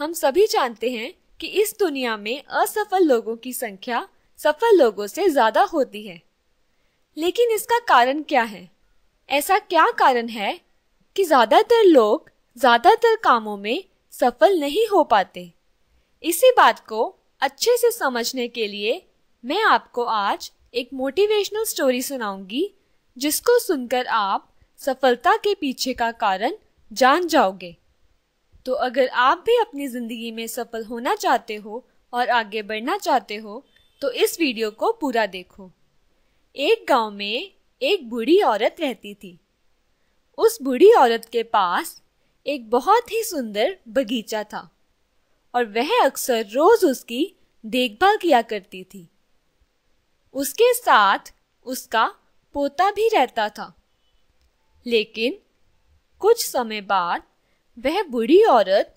हम सभी जानते हैं कि इस दुनिया में असफल लोगों की संख्या सफल लोगों से ज्यादा होती है लेकिन इसका कारण क्या है ऐसा क्या कारण है कि ज्यादातर लोग ज्यादातर कामों में सफल नहीं हो पाते इसी बात को अच्छे से समझने के लिए मैं आपको आज एक मोटिवेशनल स्टोरी सुनाऊंगी जिसको सुनकर आप सफलता के पीछे का कारण जान जाओगे तो अगर आप भी अपनी ज़िंदगी में सफल होना चाहते हो और आगे बढ़ना चाहते हो तो इस वीडियो को पूरा देखो एक गांव में एक बूढ़ी औरत रहती थी उस बूढ़ी औरत के पास एक बहुत ही सुंदर बगीचा था और वह अक्सर रोज उसकी देखभाल किया करती थी उसके साथ उसका पोता भी रहता था लेकिन कुछ समय बाद वह बुढ़ी औरत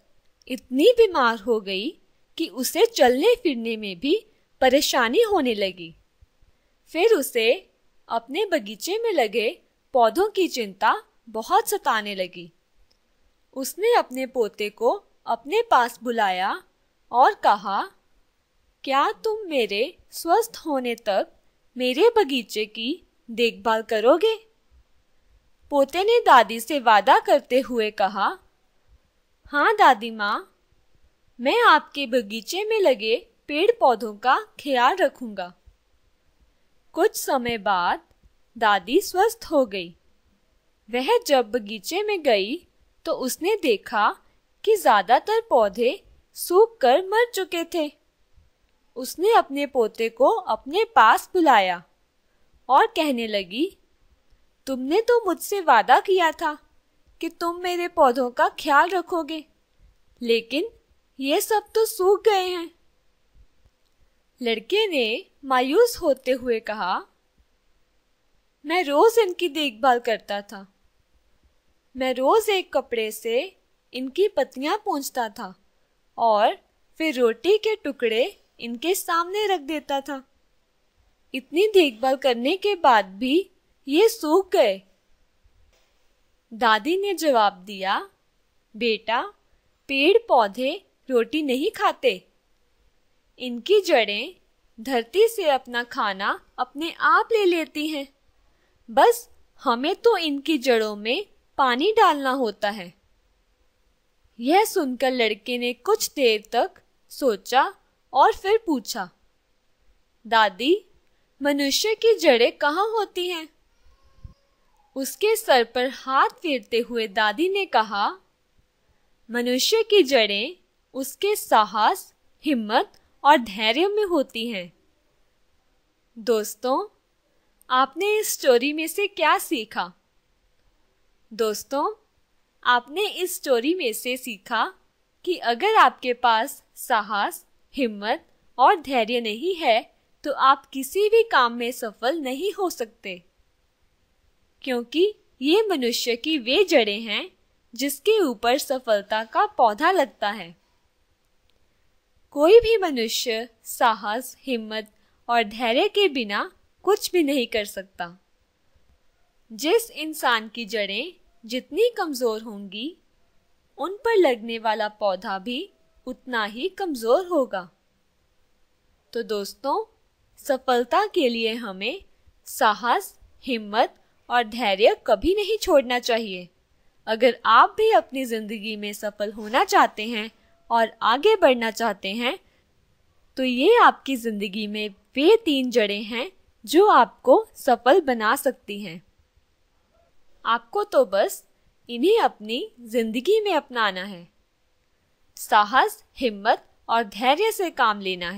इतनी बीमार हो गई कि उसे चलने फिरने में भी परेशानी होने लगी फिर उसे अपने बगीचे में लगे पौधों की चिंता बहुत सताने लगी उसने अपने पोते को अपने पास बुलाया और कहा क्या तुम मेरे स्वस्थ होने तक मेरे बगीचे की देखभाल करोगे पोते ने दादी से वादा करते हुए कहा हाँ दादी माँ मैं आपके बगीचे में लगे पेड़ पौधों का ख्याल रखूंगा कुछ समय बाद दादी स्वस्थ हो गई वह जब बगीचे में गई तो उसने देखा कि ज्यादातर पौधे सूख कर मर चुके थे उसने अपने पोते को अपने पास बुलाया और कहने लगी तुमने तो मुझसे वादा किया था कि तुम मेरे पौधों का ख्याल रखोगे लेकिन ये सब तो सूख गए हैं लड़के ने मायूस होते हुए कहा मैं रोज इनकी देखभाल करता था मैं रोज एक कपड़े से इनकी पत्तियां पूंछता था और फिर रोटी के टुकड़े इनके सामने रख देता था इतनी देखभाल करने के बाद भी ये सूख गए दादी ने जवाब दिया बेटा पेड़ पौधे रोटी नहीं खाते इनकी जड़ें धरती से अपना खाना अपने आप ले लेती हैं बस हमें तो इनकी जड़ों में पानी डालना होता है यह सुनकर लड़के ने कुछ देर तक सोचा और फिर पूछा दादी मनुष्य की जड़ें कहाँ होती हैं उसके सर पर हाथ फेरते हुए दादी ने कहा मनुष्य की जड़ें उसके साहस हिम्मत और धैर्य में होती हैं दोस्तों आपने इस स्टोरी में से क्या सीखा दोस्तों आपने इस स्टोरी में से सीखा कि अगर आपके पास साहस हिम्मत और धैर्य नहीं है तो आप किसी भी काम में सफल नहीं हो सकते क्योंकि ये मनुष्य की वे जड़ें हैं जिसके ऊपर सफलता का पौधा लगता है कोई भी मनुष्य साहस हिम्मत और धैर्य के बिना कुछ भी नहीं कर सकता जिस इंसान की जड़ें जितनी कमज़ोर होंगी उन पर लगने वाला पौधा भी उतना ही कमज़ोर होगा तो दोस्तों सफलता के लिए हमें साहस हिम्मत और धैर्य कभी नहीं छोड़ना चाहिए अगर आप भी अपनी ज़िंदगी में सफल होना चाहते हैं और आगे बढ़ना चाहते हैं तो ये आपकी ज़िंदगी में वे तीन जड़ें हैं जो आपको सफल बना सकती हैं आपको तो बस इन्हें अपनी ज़िंदगी में अपनाना है साहस हिम्मत और धैर्य से काम लेना है